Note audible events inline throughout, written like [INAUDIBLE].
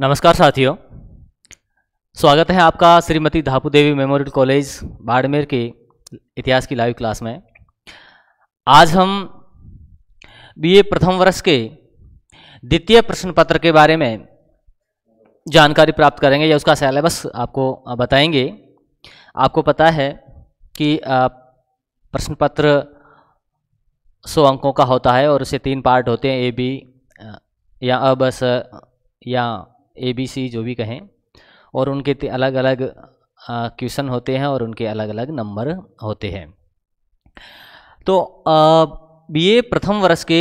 नमस्कार साथियों स्वागत है आपका श्रीमती धापू देवी मेमोरियल कॉलेज बाड़मेर के इतिहास की लाइव क्लास में आज हम बीए प्रथम वर्ष के द्वितीय प्रश्न पत्र के बारे में जानकारी प्राप्त करेंगे या उसका सिलेबस आपको बताएंगे आपको पता है कि प्रश्न पत्र सौ अंकों का होता है और उसे तीन पार्ट होते हैं ए बी या अब या ए बी सी जो भी कहें और उनके अलग अलग क्वेश्चन होते हैं और उनके अलग अलग नंबर होते हैं तो बी ए प्रथम वर्ष के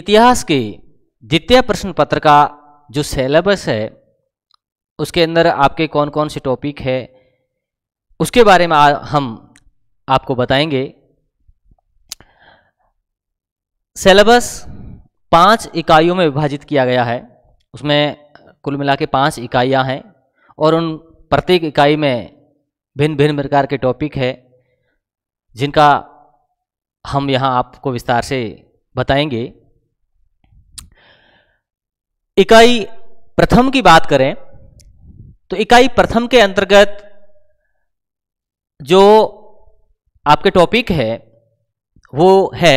इतिहास के द्वितीय प्रश्न पत्र का जो सेलेबस है उसके अंदर आपके कौन कौन से टॉपिक है उसके बारे में हम आपको बताएंगे सेलेबस पांच इकाइयों में विभाजित किया गया है उसमें कुल मिला के पाँच इकाइयाँ हैं और उन प्रत्येक इकाई में भिन्न भिन्न प्रकार के टॉपिक है जिनका हम यहाँ आपको विस्तार से बताएंगे इकाई प्रथम की बात करें तो इकाई प्रथम के अंतर्गत जो आपके टॉपिक है वो है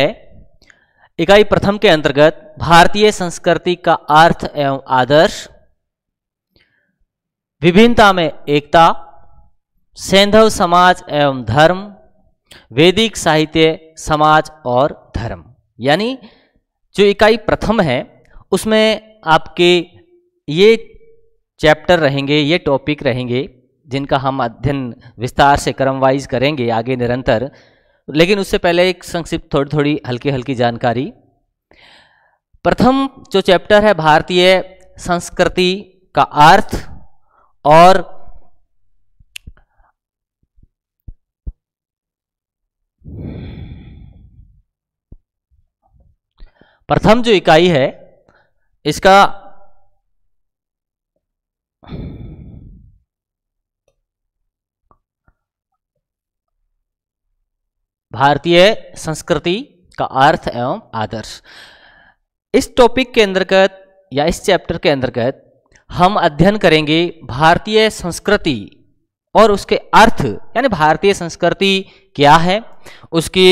इकाई प्रथम के अंतर्गत भारतीय संस्कृति का अर्थ एवं आदर्श विभिन्नता में एकता सैंधव समाज एवं धर्म वैदिक साहित्य समाज और धर्म यानी जो इकाई प्रथम है उसमें आपके ये चैप्टर रहेंगे ये टॉपिक रहेंगे जिनका हम अध्ययन विस्तार से क्रमवाइज करेंगे आगे निरंतर लेकिन उससे पहले एक संक्षिप्त थोड़ी थोड़ी हल्की हल्की जानकारी प्रथम जो चैप्टर है भारतीय संस्कृति का अर्थ और प्रथम जो इकाई है इसका भारतीय संस्कृति का अर्थ एवं आदर्श इस टॉपिक के अंतर्गत या इस चैप्टर के अंतर्गत हम अध्ययन करेंगे भारतीय संस्कृति और उसके अर्थ यानी भारतीय संस्कृति क्या है उसकी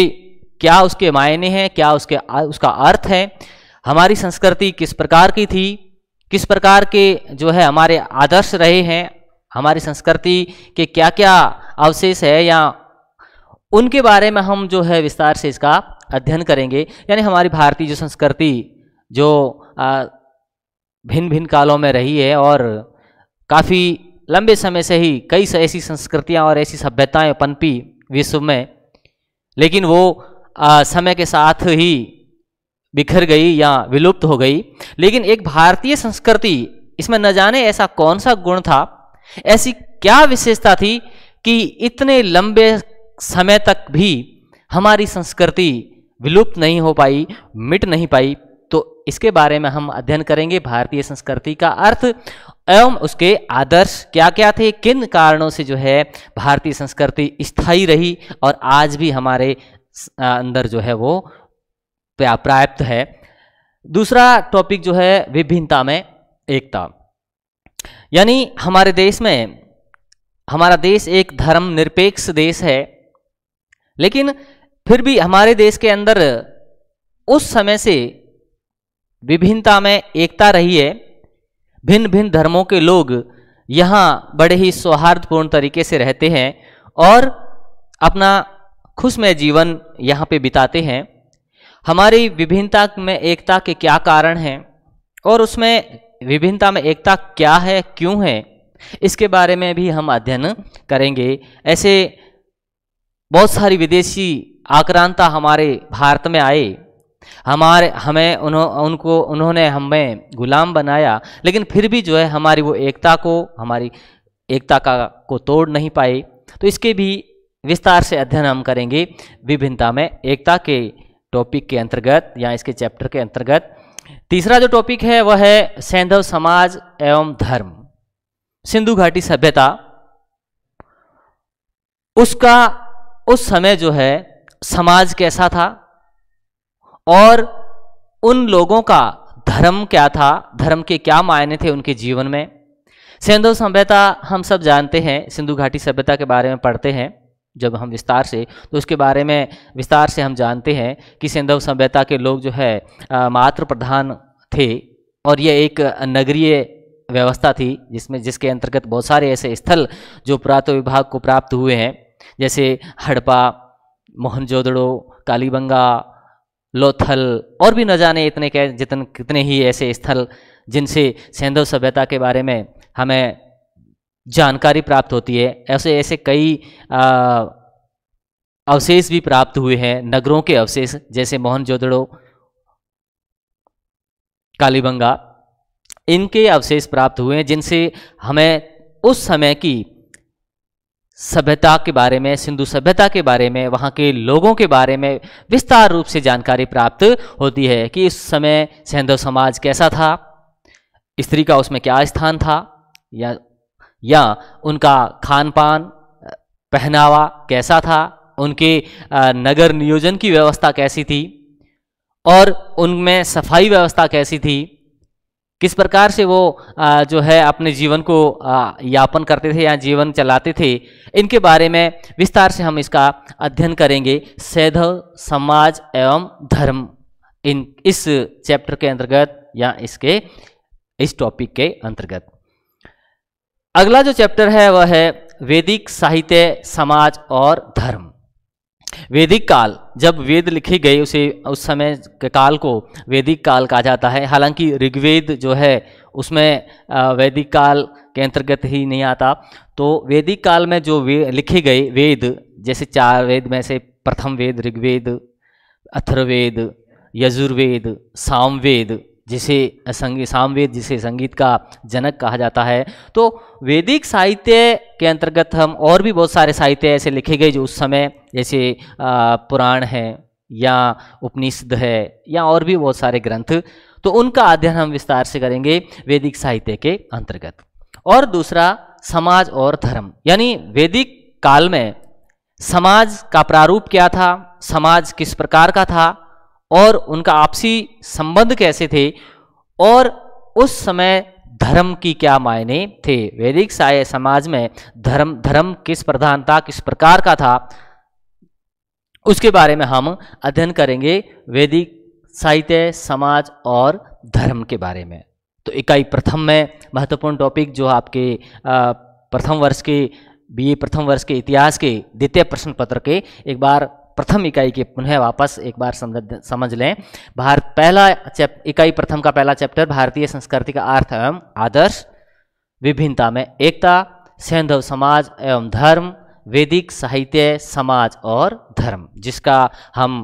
क्या उसके मायने हैं क्या उसके उसका अर्थ है हमारी संस्कृति किस प्रकार की थी किस प्रकार के जो है हमारे आदर्श रहे हैं हमारी संस्कृति के क्या क्या अवशेष है या उनके बारे में हम जो है विस्तार से इसका अध्ययन करेंगे यानी हमारी भारतीय जो संस्कृति जो आ, भिन्न भिन्न कालों में रही है और काफ़ी लंबे समय से ही कई ऐसी संस्कृतियाँ और ऐसी सभ्यताएं पनपी विश्व में लेकिन वो आ, समय के साथ ही बिखर गई या विलुप्त हो गई लेकिन एक भारतीय संस्कृति इसमें न जाने ऐसा कौन सा गुण था ऐसी क्या विशेषता थी कि इतने लंबे समय तक भी हमारी संस्कृति विलुप्त नहीं हो पाई मिट नहीं पाई इसके बारे में हम अध्ययन करेंगे भारतीय संस्कृति का अर्थ एवं उसके आदर्श क्या क्या थे किन कारणों से जो है भारतीय संस्कृति स्थायी रही और आज भी हमारे अंदर जो है वो प्राप्त है दूसरा टॉपिक जो है विभिन्नता में एकता यानी हमारे देश में हमारा देश एक धर्म निरपेक्ष देश है लेकिन फिर भी हमारे देश के अंदर उस समय से विभिन्नता में एकता रही है भिन्न भिन्न धर्मों के लोग यहाँ बड़े ही सौहार्दपूर्ण तरीके से रहते हैं और अपना खुशमय जीवन यहाँ पे बिताते हैं हमारी विभिन्नता में एकता के क्या कारण हैं और उसमें विभिन्नता में एकता क्या है क्यों है इसके बारे में भी हम अध्ययन करेंगे ऐसे बहुत सारी विदेशी आक्रांता हमारे भारत में आए हमारे हमें उन्हों उनको उन्होंने हमें गुलाम बनाया लेकिन फिर भी जो है हमारी वो एकता को हमारी एकता का को तोड़ नहीं पाई तो इसके भी विस्तार से अध्ययन हम करेंगे विभिन्नता में एकता के टॉपिक के अंतर्गत या इसके चैप्टर के अंतर्गत तीसरा जो टॉपिक है वह है सैंधव समाज एवं धर्म सिंधु घाटी सभ्यता उसका उस समय जो है समाज कैसा था और उन लोगों का धर्म क्या था धर्म के क्या मायने थे उनके जीवन में सिंधु सभ्यता हम सब जानते हैं सिंधु घाटी सभ्यता के बारे में पढ़ते हैं जब हम विस्तार से तो उसके बारे में विस्तार से हम जानते हैं कि सिंधु सभ्यता के लोग जो है मात्र प्रधान थे और यह एक नगरीय व्यवस्था थी जिसमें जिसके अंतर्गत बहुत सारे ऐसे स्थल जो पुरातत्व विभाग को प्राप्त हुए हैं जैसे हड़पा मोहनजोदड़ो कालीबंगा लोथल और भी न जाने इतने के जितने कितने ही ऐसे स्थल जिनसे सैंधव सभ्यता के बारे में हमें जानकारी प्राप्त होती है ऐसे ऐसे कई अवशेष भी प्राप्त हुए हैं नगरों के अवशेष जैसे मोहनजोदड़ो कालीबंगा इनके अवशेष प्राप्त हुए हैं जिनसे हमें उस समय की सभ्यता के बारे में सिंधु सभ्यता के बारे में वहाँ के लोगों के बारे में विस्तार रूप से जानकारी प्राप्त होती है कि उस समय सिंधु समाज कैसा था स्त्री का उसमें क्या स्थान था या या उनका खान पान पहनावा कैसा था उनके नगर नियोजन की व्यवस्था कैसी थी और उनमें सफाई व्यवस्था कैसी थी किस प्रकार से वो आ, जो है अपने जीवन को आ, यापन करते थे या जीवन चलाते थे इनके बारे में विस्तार से हम इसका अध्ययन करेंगे सैधव समाज एवं धर्म इन इस चैप्टर के अंतर्गत या इसके इस टॉपिक के अंतर्गत अगला जो चैप्टर है वह है वैदिक साहित्य समाज और धर्म वैदिक काल जब वेद लिखे गए उसे उस समय के काल को वैदिक काल कहा जाता है हालांकि ऋग्वेद जो है उसमें वैदिक काल के अंतर्गत ही नहीं आता तो वैदिक काल में जो वे लिखे गए वेद जैसे चार वेद में से प्रथम वेद ऋग्वेद अथर्वेद यजुर्वेद सामवेद जिसे संगीत सामवेद जिसे संगीत का जनक कहा जाता है तो वैदिक साहित्य के अंतर्गत हम और भी बहुत सारे साहित्य ऐसे लिखे गए जो उस समय जैसे पुराण है या उपनिषद है या और भी बहुत सारे ग्रंथ तो उनका अध्ययन हम विस्तार से करेंगे वैदिक साहित्य के अंतर्गत और दूसरा समाज और धर्म यानी वैदिक काल में समाज का प्रारूप क्या था समाज किस प्रकार का था और उनका आपसी संबंध कैसे थे और उस समय धर्म की क्या मायने थे वैदिक साय समाज में धर्म धर्म किस प्रधान था किस प्रकार का था उसके बारे में हम अध्ययन करेंगे वैदिक साहित्य समाज और धर्म के बारे में तो इकाई प्रथम में महत्वपूर्ण टॉपिक जो आपके प्रथम वर्ष के बीए प्रथम वर्ष के इतिहास के द्वितीय प्रश्न पत्र के एक बार प्रथम इकाई के पुनः वापस एक बार समझ लें भारत पहला इकाई प्रथम का पहला चैप्टर भारतीय संस्कृति का अर्थ एवं आदर्श विभिन्नता में एकता सैंधव समाज एवं धर्म वैदिक साहित्य समाज और धर्म जिसका हम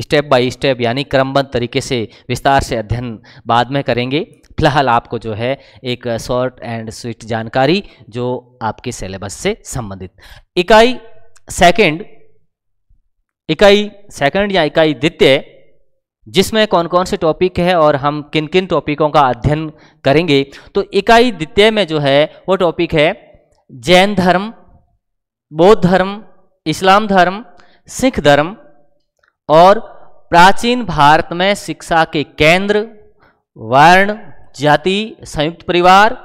स्टेप बाय स्टेप यानी क्रमबद्ध तरीके से विस्तार से अध्ययन बाद में करेंगे फिलहाल आपको जो है एक शॉर्ट एंड स्वीट जानकारी जो आपके सिलेबस से संबंधित इकाई सेकंड इकाई सेकंड या इकाई द्वितीय जिसमें कौन कौन से टॉपिक है और हम किन किन टॉपिकों का अध्ययन करेंगे तो इकाई द्वितीय में जो है वो टॉपिक है जैन धर्म बौद्ध धर्म इस्लाम धर्म सिख धर्म और प्राचीन भारत में शिक्षा के केंद्र वर्ण जाति संयुक्त परिवार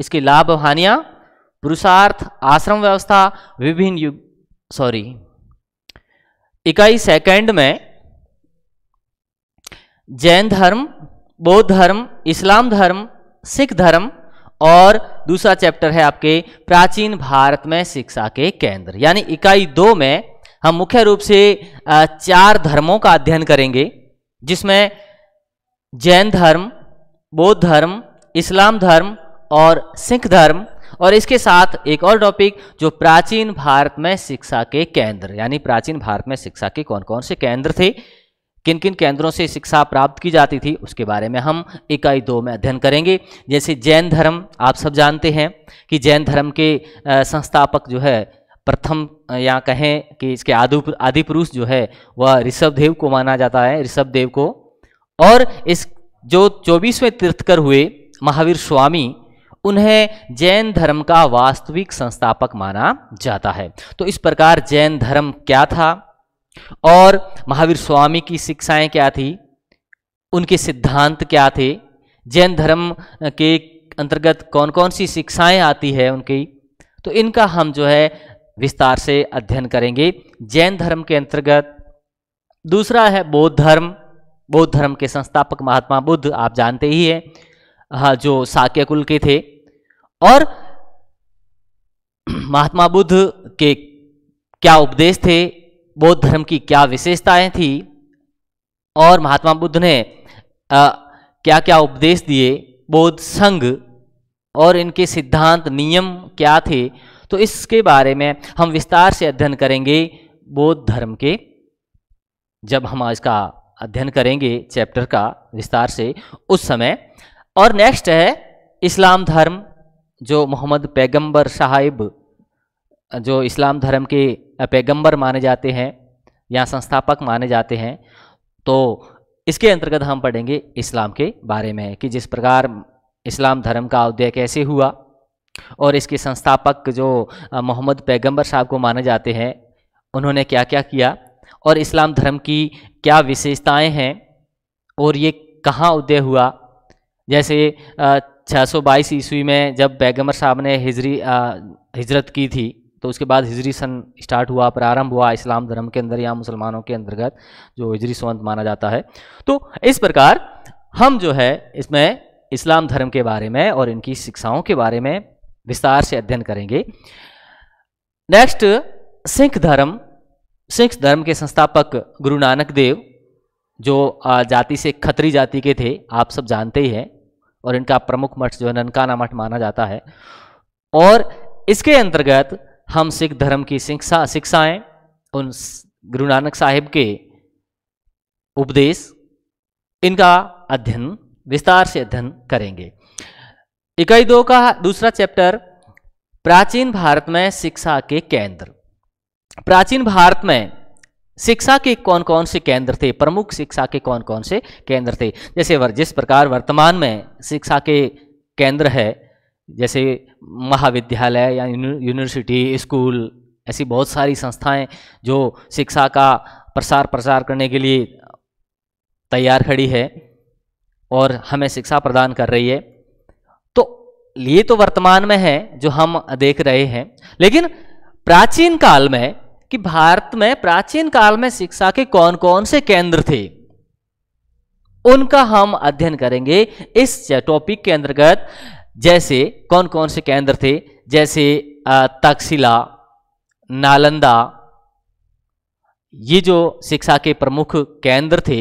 इसके लाभ हानियां पुरुषार्थ आश्रम व्यवस्था विभिन्न युग सॉरी इकाई सेकंड में जैन धर्म बौद्ध धर्म इस्लाम धर्म सिख धर्म और दूसरा चैप्टर है आपके प्राचीन भारत में शिक्षा के केंद्र यानी इकाई दो में हम मुख्य रूप से चार धर्मों का अध्ययन करेंगे जिसमें जैन धर्म बौद्ध धर्म इस्लाम धर्म और सिख धर्म और इसके साथ एक और टॉपिक जो प्राचीन भारत में शिक्षा के केंद्र यानी प्राचीन भारत में शिक्षा के कौन कौन से केंद्र थे किन किन केंद्रों से शिक्षा प्राप्त की जाती थी उसके बारे में हम इकाई दो में अध्ययन करेंगे जैसे जैन धर्म आप सब जानते हैं कि जैन धर्म के संस्थापक जो है प्रथम या कहें कि इसके आदि आदि पुरुष जो है वह ऋषभदेव को माना जाता है ऋषभ देव को और इस जो चौबीसवें तीर्थकर हुए महावीर स्वामी उन्हें जैन धर्म का वास्तविक संस्थापक माना जाता है तो इस प्रकार जैन धर्म क्या था और महावीर स्वामी की शिक्षाएं क्या थी उनके सिद्धांत क्या थे जैन धर्म के अंतर्गत कौन कौन सी शिक्षाएं आती है उनकी तो इनका हम जो है विस्तार से अध्ययन करेंगे जैन धर्म के अंतर्गत दूसरा है बौद्ध धर्म बौद्ध धर्म के संस्थापक महात्मा बुद्ध आप जानते ही हैं हाँ, जो साक्य कुल के थे और महात्मा बुद्ध के क्या उपदेश थे बौद्ध धर्म की क्या विशेषताएं थी और महात्मा बुद्ध ने आ, क्या क्या उपदेश दिए बौद्ध संघ और इनके सिद्धांत नियम क्या थे तो इसके बारे में हम विस्तार से अध्ययन करेंगे बौद्ध धर्म के जब हम आज का अध्ययन करेंगे चैप्टर का विस्तार से उस समय और नेक्स्ट है इस्लाम धर्म जो मोहम्मद पैगंबर साहिब जो इस्लाम धर्म के पैगंबर माने जाते हैं या संस्थापक माने जाते हैं तो इसके अंतर्गत हम पढ़ेंगे इस्लाम के बारे में कि जिस प्रकार इस्लाम धर्म का उदय कैसे हुआ और इसके संस्थापक जो मोहम्मद पैगंबर साहब को माने जाते हैं उन्होंने क्या क्या किया और इस्लाम धर्म की क्या विशेषताएं हैं और ये कहाँ उदय हुआ जैसे 622 ईस्वी में जब बैगमर साहब ने हिजरी हिजरत की थी तो उसके बाद हिजरी सन स्टार्ट हुआ प्रारंभ हुआ इस्लाम धर्म के अंदर या मुसलमानों के अंतर्गत जो हिजरी सुवंत माना जाता है तो इस प्रकार हम जो है इसमें इस्लाम धर्म के बारे में और इनकी शिक्षाओं के बारे में विस्तार से अध्ययन करेंगे नेक्स्ट सिख धर्म सिख धर्म के संस्थापक गुरु नानक देव जो जाति से खत्री जाति के थे आप सब जानते ही हैं और इनका प्रमुख मठ जो है ननकाना मठ माना जाता है और इसके अंतर्गत हम सिख धर्म की शिक्षा शिक्षाएं उन गुरु नानक साहिब के उपदेश इनका अध्ययन विस्तार से अध्ययन करेंगे इकाई दो का दूसरा चैप्टर प्राचीन भारत में शिक्षा के केंद्र प्राचीन भारत में शिक्षा के कौन कौन से केंद्र थे प्रमुख शिक्षा के कौन कौन से केंद्र थे जैसे जिस प्रकार वर्तमान में शिक्षा के केंद्र है जैसे महाविद्यालय या यूनिवर्सिटी स्कूल ऐसी बहुत सारी संस्थाएं जो शिक्षा का प्रसार प्रसार करने के लिए तैयार खड़ी है और हमें शिक्षा प्रदान कर रही है तो ये तो वर्तमान में है जो हम देख रहे हैं लेकिन प्राचीन काल में कि भारत में प्राचीन काल में शिक्षा के कौन कौन से केंद्र थे उनका हम अध्ययन करेंगे इस टॉपिक के अंतर्गत जैसे कौन कौन से केंद्र थे जैसे तक्षशिला नालंदा ये जो शिक्षा के प्रमुख केंद्र थे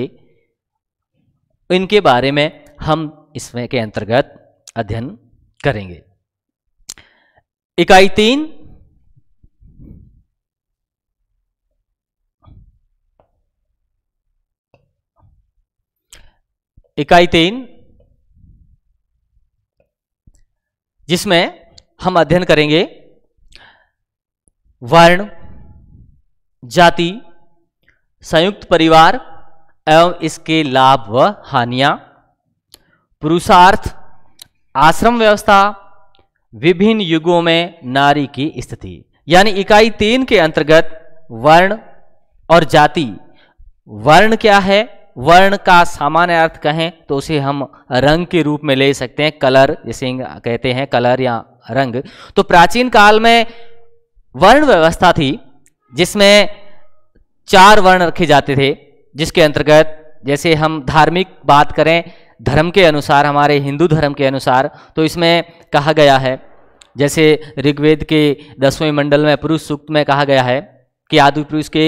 इनके बारे में हम इसमें के अंतर्गत अध्ययन करेंगे इकाई तीन इकाई तीन जिसमें हम अध्ययन करेंगे वर्ण जाति संयुक्त परिवार एवं इसके लाभ व हानियां पुरुषार्थ आश्रम व्यवस्था विभिन्न युगों में नारी की स्थिति यानी इकाई तीन के अंतर्गत वर्ण और जाति वर्ण क्या है वर्ण का सामान्य अर्थ कहें तो उसे हम रंग के रूप में ले सकते हैं कलर जिसे कहते हैं कलर या रंग तो प्राचीन काल में वर्ण व्यवस्था थी जिसमें चार वर्ण रखे जाते थे जिसके अंतर्गत जैसे हम धार्मिक बात करें धर्म के अनुसार हमारे हिंदू धर्म के अनुसार तो इसमें कहा गया है जैसे ऋग्वेद के दसवें मंडल में पुरुष सूक्त में कहा गया है कि आदि पुरुष के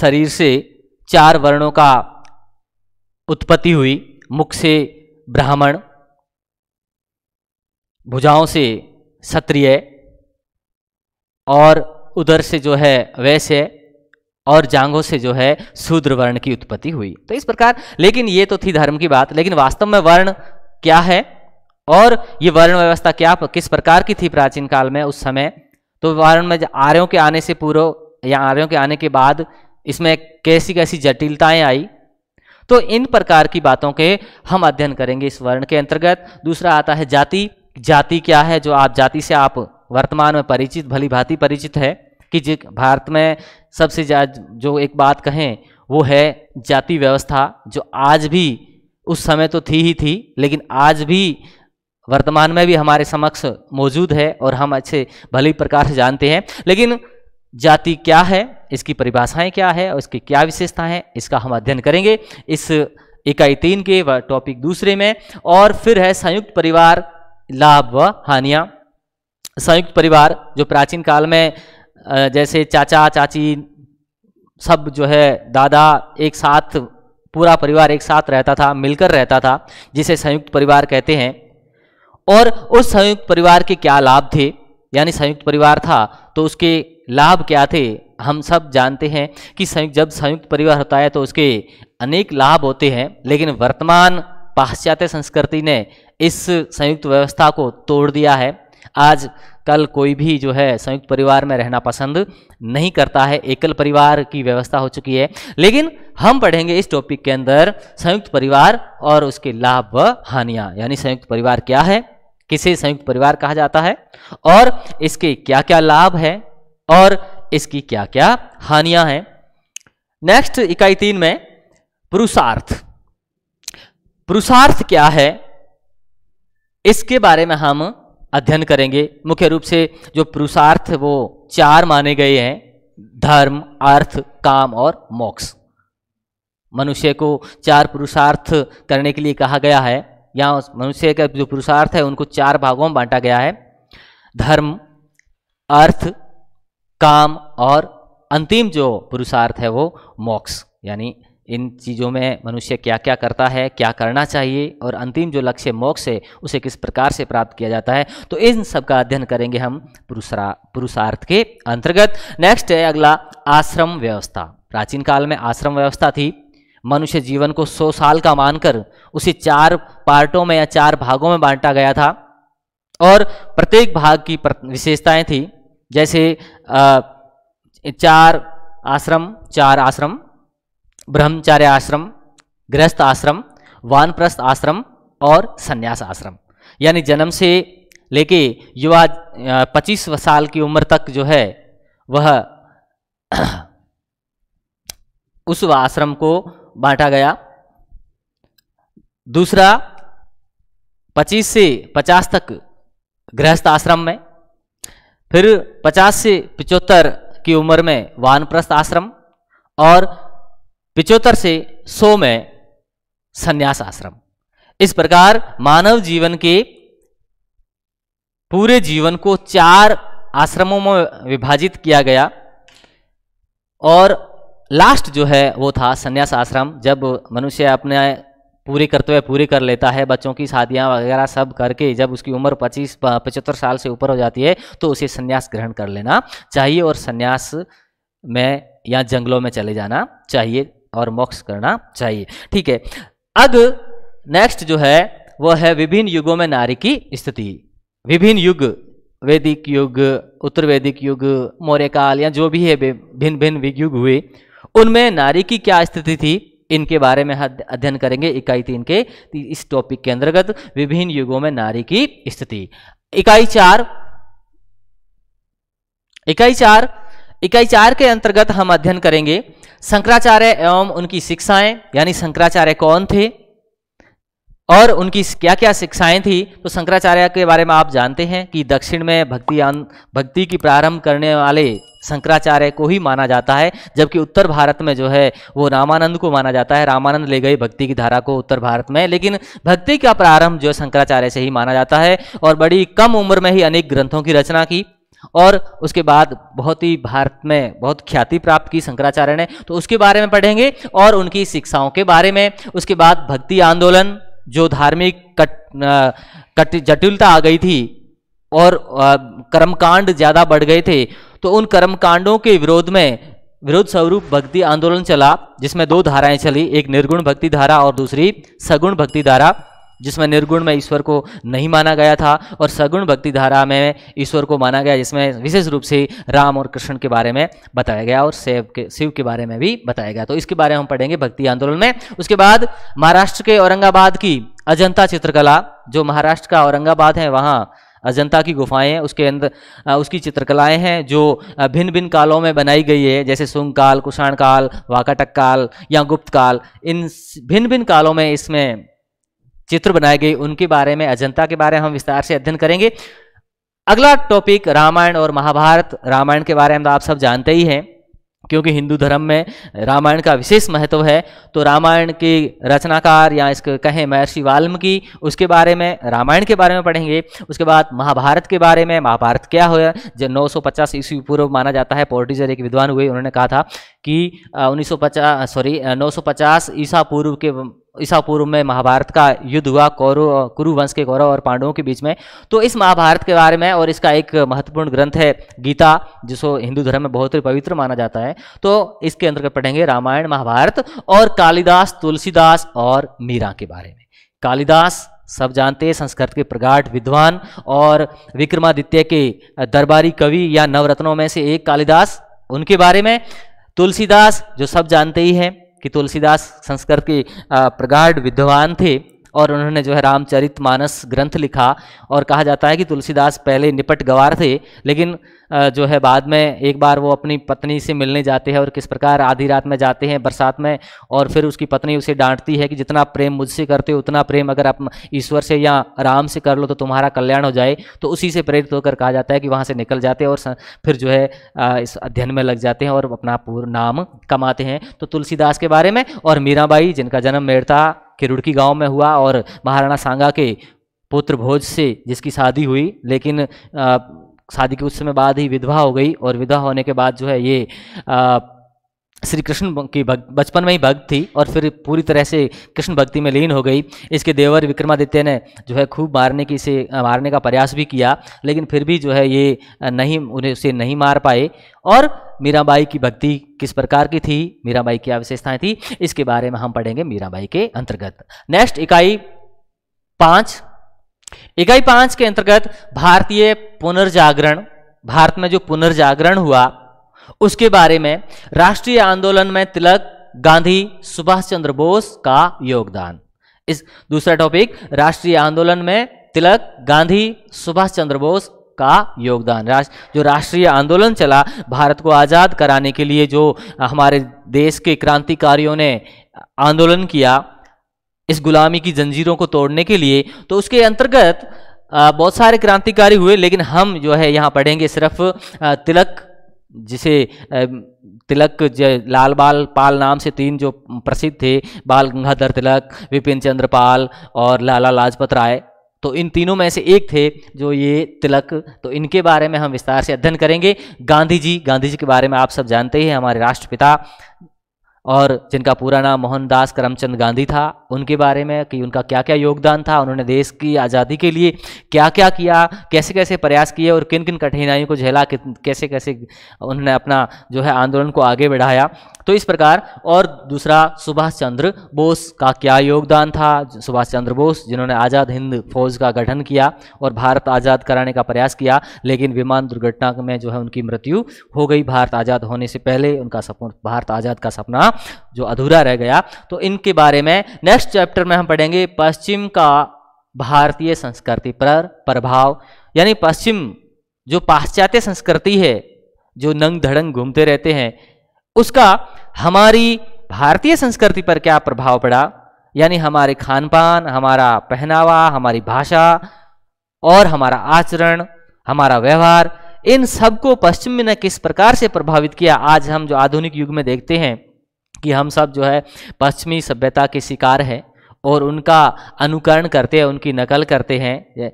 शरीर से चार वर्णों का उत्पत्ति हुई मुख से ब्राह्मण भुजाओं से क्षत्रिय और उधर से जो है वैश्य और जांघों से जो है शूद्र वर्ण की उत्पत्ति हुई तो इस प्रकार लेकिन ये तो थी धर्म की बात लेकिन वास्तव में वर्ण क्या है और ये वर्ण व्यवस्था क्या किस प्रकार की थी प्राचीन काल में उस समय तो वर्ण में आर्यों के आने से पूर्व या आर्यों के आने के बाद इसमें कैसी कैसी जटिलताएं आई तो इन प्रकार की बातों के हम अध्ययन करेंगे इस वर्ण के अंतर्गत दूसरा आता है जाति जाति क्या है जो आप जाति से आप वर्तमान में परिचित भली भांति परिचित है कि भारत में सबसे ज्यादा जो एक बात कहें वो है जाति व्यवस्था जो आज भी उस समय तो थी ही थी लेकिन आज भी वर्तमान में भी हमारे समक्ष मौजूद है और हम अच्छे भली प्रकार से जानते हैं लेकिन जाति क्या है इसकी परिभाषाएं क्या है और इसकी क्या विशेषता है इसका हम अध्ययन करेंगे इस इकाई तीन के टॉपिक दूसरे में और फिर है संयुक्त परिवार लाभ व हानिया संयुक्त परिवार जो प्राचीन काल में जैसे चाचा चाची सब जो है दादा एक साथ पूरा परिवार एक साथ रहता था मिलकर रहता था जिसे संयुक्त परिवार कहते हैं और उस संयुक्त परिवार के क्या लाभ थे यानी संयुक्त परिवार था तो उसके लाभ क्या थे हम सब जानते हैं कि संयुक्त जब संयुक्त परिवार होता है तो उसके अनेक लाभ होते हैं लेकिन वर्तमान पाश्चात्य संस्कृति ने इस संयुक्त व्यवस्था को तोड़ दिया है आज कल कोई भी जो है संयुक्त परिवार में रहना पसंद नहीं करता है एकल परिवार की व्यवस्था हो चुकी है लेकिन हम पढ़ेंगे इस टॉपिक के अंदर संयुक्त परिवार और उसके लाभ व हानियाँ यानी संयुक्त परिवार क्या है किसे संयुक्त परिवार कहा जाता है और इसके क्या क्या लाभ है और इसकी क्या क्या हानियां हैं नेक्स्ट इकाई तीन में पुरुषार्थ पुरुषार्थ क्या है इसके बारे में हम अध्ययन करेंगे मुख्य रूप से जो पुरुषार्थ वो चार माने गए हैं धर्म अर्थ काम और मोक्ष मनुष्य को चार पुरुषार्थ करने के लिए कहा गया है यहाँ मनुष्य का जो पुरुषार्थ है उनको चार भागों में बांटा गया है धर्म अर्थ काम और अंतिम जो पुरुषार्थ है वो मोक्ष यानी इन चीज़ों में मनुष्य क्या क्या करता है क्या करना चाहिए और अंतिम जो लक्ष्य मोक्ष है उसे किस प्रकार से प्राप्त किया जाता है तो इन सब का अध्ययन करेंगे हम पुरुषरा पुरुषार्थ के अंतर्गत नेक्स्ट है अगला आश्रम व्यवस्था प्राचीन काल में आश्रम व्यवस्था थी मनुष्य जीवन को सौ साल का मानकर उसे चार पार्टों में या चार भागों में बांटा गया था और प्रत्येक भाग की विशेषताएं थी जैसे चार आश्रम चार आश्रम ब्रह्मचार्य आश्रम गृहस्थ आश्रम वानप्रस्थ आश्रम और संन्यास आश्रम यानी जन्म से लेके युवा पच्चीस साल की उम्र तक जो है वह [CLEARS THROAT] उस आश्रम को बांटा गया दूसरा 25 से 50 तक गृहस्थ आश्रम में फिर 50 से पिचोत्तर की उम्र में वानप्रस्थ आश्रम और पिचोत्तर से 100 में संन्यास आश्रम इस प्रकार मानव जीवन के पूरे जीवन को चार आश्रमों में विभाजित किया गया और लास्ट जो है वो था संन्यास आश्रम जब मनुष्य अपने पूरी कर्तव्य पूरी कर लेता है बच्चों की शादियाँ वगैरह सब करके जब उसकी उम्र 25 पचहत्तर साल से ऊपर हो जाती है तो उसे संन्यास ग्रहण कर लेना चाहिए और संन्यास में या जंगलों में चले जाना चाहिए और मोक्ष करना चाहिए ठीक है अब नेक्स्ट जो है वो है विभिन्न युगों में नारी की स्थिति विभिन्न युग वैदिक युग उत्तर वैदिक युग मौर्य काल या जो भी है भिन्न भिन्न युग हुए उनमें नारी की क्या स्थिति थी इनके बारे में अध्ययन करेंगे इकाई तीन के इस टॉपिक के अंतर्गत विभिन्न युगों में नारी की स्थिति इकाई चार इकाई चार इकाई चार के अंतर्गत हम अध्ययन करेंगे शंकराचार्य एवं उनकी शिक्षाएं यानी शंकराचार्य कौन थे और उनकी क्या क्या शिक्षाएं थी तो शंकराचार्य के बारे में आप जानते हैं कि दक्षिण में भक्ति भक्ति की प्रारंभ करने वाले शंकराचार्य को ही माना जाता है जबकि उत्तर भारत में जो है वो रामानंद को माना जाता है रामानंद ले गए भक्ति की धारा को उत्तर भारत में लेकिन भक्ति का प्रारंभ जो है शंकराचार्य से ही माना जाता है और बड़ी कम उम्र में ही अनेक ग्रंथों की रचना की और उसके बाद बहुत ही भारत में बहुत ख्याति प्राप्त की शंकराचार्य ने तो उसके बारे में पढ़ेंगे और उनकी शिक्षाओं के बारे में उसके बाद भक्ति आंदोलन जो धार्मिक कट कट जटिलता आ गई थी और कर्मकांड ज़्यादा बढ़ गए थे तो उन कर्मकांडों के विरोध में विरोध स्वरूप भक्ति आंदोलन चला जिसमें दो धाराएं चली एक निर्गुण भक्ति धारा और दूसरी सगुण भक्ति धारा जिसमें निर्गुण में ईश्वर को नहीं माना गया था और सगुण भक्ति धारा में ईश्वर को माना गया जिसमें विशेष रूप से राम और कृष्ण के बारे में बताया गया और शिव के शिव के बारे में भी बताया गया तो इसके बारे में हम पढ़ेंगे भक्ति आंदोलन में उसके बाद महाराष्ट्र के औरंगाबाद की अजंता चित्रकला जो महाराष्ट्र का औरंगाबाद है वहाँ अजंता की गुफाएं उसके अंदर उसकी चित्रकलाएं हैं जो भिन्न भिन्न कालों में बनाई गई है जैसे सुंग काल कुषाण काल वाकाटक काल या गुप्त काल इन भिन्न भिन्न कालों में इसमें चित्र बनाए गए उनके बारे में अजंता के बारे में हम विस्तार से अध्ययन करेंगे अगला टॉपिक रामायण और महाभारत रामायण के बारे में तो आप सब जानते ही हैं क्योंकि हिंदू धर्म में रामायण का विशेष महत्व है तो रामायण के रचनाकार या इसके कहें महर्षि वाल्मीकि उसके बारे में रामायण के बारे में पढ़ेंगे उसके बाद महाभारत के बारे में महाभारत क्या हुआ जो 950 ईस्वी पूर्व माना जाता है पोर्टिजर एक विद्वान हुए उन्होंने कहा था कि 1950 सॉरी 950 ईसा पूर्व के ईसा पूर्व में महाभारत का युद्ध हुआ कौरव कुरु वंश के कौरव और पांडवों के बीच में तो इस महाभारत के बारे में और इसका एक महत्वपूर्ण ग्रंथ है गीता जिसको हिंदू धर्म में बहुत ही पवित्र माना जाता है तो इसके अंतर्गत पढ़ेंगे रामायण महाभारत और कालिदास तुलसीदास और मीरा के बारे में कालिदास सब जानते हैं संस्कृत के प्रगाढ़ विद्वान और विक्रमादित्य के दरबारी कवि या नवरत्नों में से एक कालिदास उनके बारे में तुलसीदास जो सब जानते ही हैं कि तुलसीदास संस्कृत के प्रगाढ़ विद्वान थे और उन्होंने जो है रामचरित मानस ग्रंथ लिखा और कहा जाता है कि तुलसीदास पहले निपट गवार थे लेकिन जो है बाद में एक बार वो अपनी पत्नी से मिलने जाते हैं और किस प्रकार आधी रात में जाते हैं बरसात में और फिर उसकी पत्नी उसे डांटती है कि जितना प्रेम मुझसे करते हो उतना प्रेम अगर आप ईश्वर से या राम से कर लो तो तुम्हारा कल्याण हो जाए तो उसी से प्रेरित होकर कहा जाता है कि वहाँ से निकल जाते हैं और फिर जो है इस अध्ययन में लग जाते हैं और अपना पूर्ण नाम कमाते हैं तो तुलसीदास के बारे में और मीराबाई जिनका जन्म मेड़ता के रुड़की गाँव में हुआ और महाराणा सांगा के पुत्र भोज से जिसकी शादी हुई लेकिन शादी के उस समय बाद ही विधवा हो गई और विधवा होने के बाद जो है ये श्री कृष्ण की बचपन में ही भक्त थी और फिर पूरी तरह से कृष्ण भक्ति में लीन हो गई इसके देवर विक्रमादित्य ने जो है खूब मारने की से मारने का प्रयास भी किया लेकिन फिर भी जो है ये नहीं उन्हें उसे नहीं मार पाए और मीराबाई की भक्ति किस प्रकार की थी मीराबाई की आवश्यकताएं थी इसके बारे में हम पढ़ेंगे मीराबाई के अंतर्गत नेक्स्ट इकाई पाँच इकाई पांच के अंतर्गत भारतीय पुनर्जागरण भारत में जो पुनर्जागरण हुआ उसके बारे में राष्ट्रीय आंदोलन में तिलक गांधी सुभाष चंद्र बोस का योगदान इस दूसरा टॉपिक राष्ट्रीय आंदोलन में तिलक गांधी सुभाष चंद्र बोस का योगदान जो राष्ट्रीय आंदोलन चला भारत को आज़ाद कराने के लिए जो हमारे देश के क्रांतिकारियों ने आंदोलन किया इस गुलामी की जंजीरों को तोड़ने के लिए तो उसके अंतर्गत बहुत सारे क्रांतिकारी हुए लेकिन हम जो है यहाँ पढ़ेंगे सिर्फ तिलक जिसे तिलक लाल बाल पाल नाम से तीन जो प्रसिद्ध थे बाल गंगाधर तिलक विपिन चंद्र पाल और लाला लाजपत राय तो इन तीनों में से एक थे जो ये तिलक तो इनके बारे में हम विस्तार से अध्ययन करेंगे गांधी जी गांधी जी के बारे में आप सब जानते ही हमारे राष्ट्रपिता और जिनका पूरा नाम मोहनदास करमचंद गांधी था उनके बारे में कि उनका क्या क्या योगदान था उन्होंने देश की आज़ादी के लिए क्या क्या किया कैसे कैसे प्रयास किए और किन किन कठिनाइयों को झेला कैसे कैसे उन्होंने अपना जो है आंदोलन को आगे बढ़ाया तो इस प्रकार और दूसरा सुभाष चंद्र बोस का क्या योगदान था सुभाष चंद्र बोस जिन्होंने आज़ाद हिंद फौज का गठन किया और भारत आज़ाद कराने का प्रयास किया लेकिन विमान दुर्घटना में जो है उनकी मृत्यु हो गई भारत आज़ाद होने से पहले उनका सपना भारत आज़ाद का सपना जो अधूरा रह गया तो इनके बारे में नेक्स्ट चैप्टर में हम पढ़ेंगे पश्चिम का भारतीय संस्कृति पर प्रभाव यानी पश्चिम जो पाश्चात्य संस्कृति है जो नंग धड़ंग घूमते रहते हैं उसका हमारी भारतीय संस्कृति पर क्या प्रभाव पड़ा यानी हमारे खान पान हमारा पहनावा हमारी भाषा और हमारा आचरण हमारा व्यवहार इन सबको पश्चिम ने किस प्रकार से प्रभावित किया आज हम जो आधुनिक युग में देखते हैं कि हम सब जो है पश्चिमी सभ्यता के शिकार हैं और उनका अनुकरण करते हैं उनकी नकल करते हैं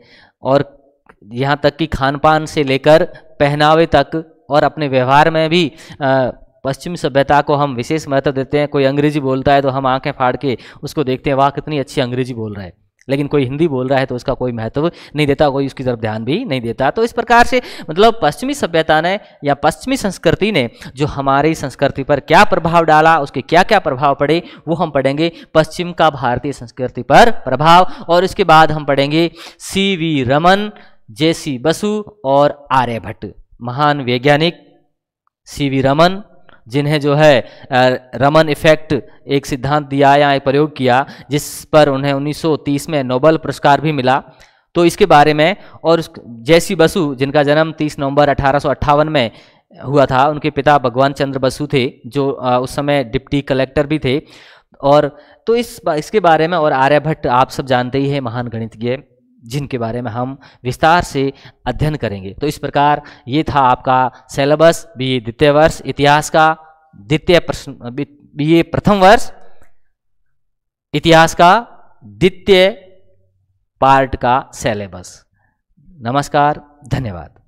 और यहाँ तक कि खान पान से लेकर पहनावे तक और अपने व्यवहार में भी आ, पश्चिमी सभ्यता को हम विशेष महत्व देते हैं कोई अंग्रेजी बोलता है तो हम आंखें फाड़ के उसको देखते हैं वाह कितनी अच्छी अंग्रेजी बोल रहा है लेकिन कोई हिंदी बोल रहा है तो उसका कोई महत्व नहीं देता कोई उसकी तरफ ध्यान भी नहीं देता तो इस प्रकार से मतलब पश्चिमी सभ्यता ने या पश्चिमी संस्कृति ने जो हमारी संस्कृति पर क्या प्रभाव डाला उसके क्या क्या प्रभाव पड़े वो हम पढ़ेंगे पश्चिम का भारतीय संस्कृति पर प्रभाव और इसके बाद हम पढ़ेंगे C V Raman J C Basu और आर्यभट्ट महान वैज्ञानिक सी वी रमन जिन्हें जो है रमन इफेक्ट एक सिद्धांत दिया या प्रयोग किया जिस पर उन्हें 1930 में नोबल पुरस्कार भी मिला तो इसके बारे में और जैसी बसु जिनका जन्म 30 नवंबर अठारह में हुआ था उनके पिता भगवान चंद्र बसु थे जो उस समय डिप्टी कलेक्टर भी थे और तो इस इसके बारे में और आर्यभट्ट आप सब जानते ही हैं महान गणितज्ञ जिनके बारे में हम विस्तार से अध्ययन करेंगे तो इस प्रकार ये था आपका सिलेबस बी द्वितीय वर्ष इतिहास का द्वितीय प्रश्न बी प्रथम वर्ष इतिहास का द्वितीय पार्ट का सिलेबस नमस्कार धन्यवाद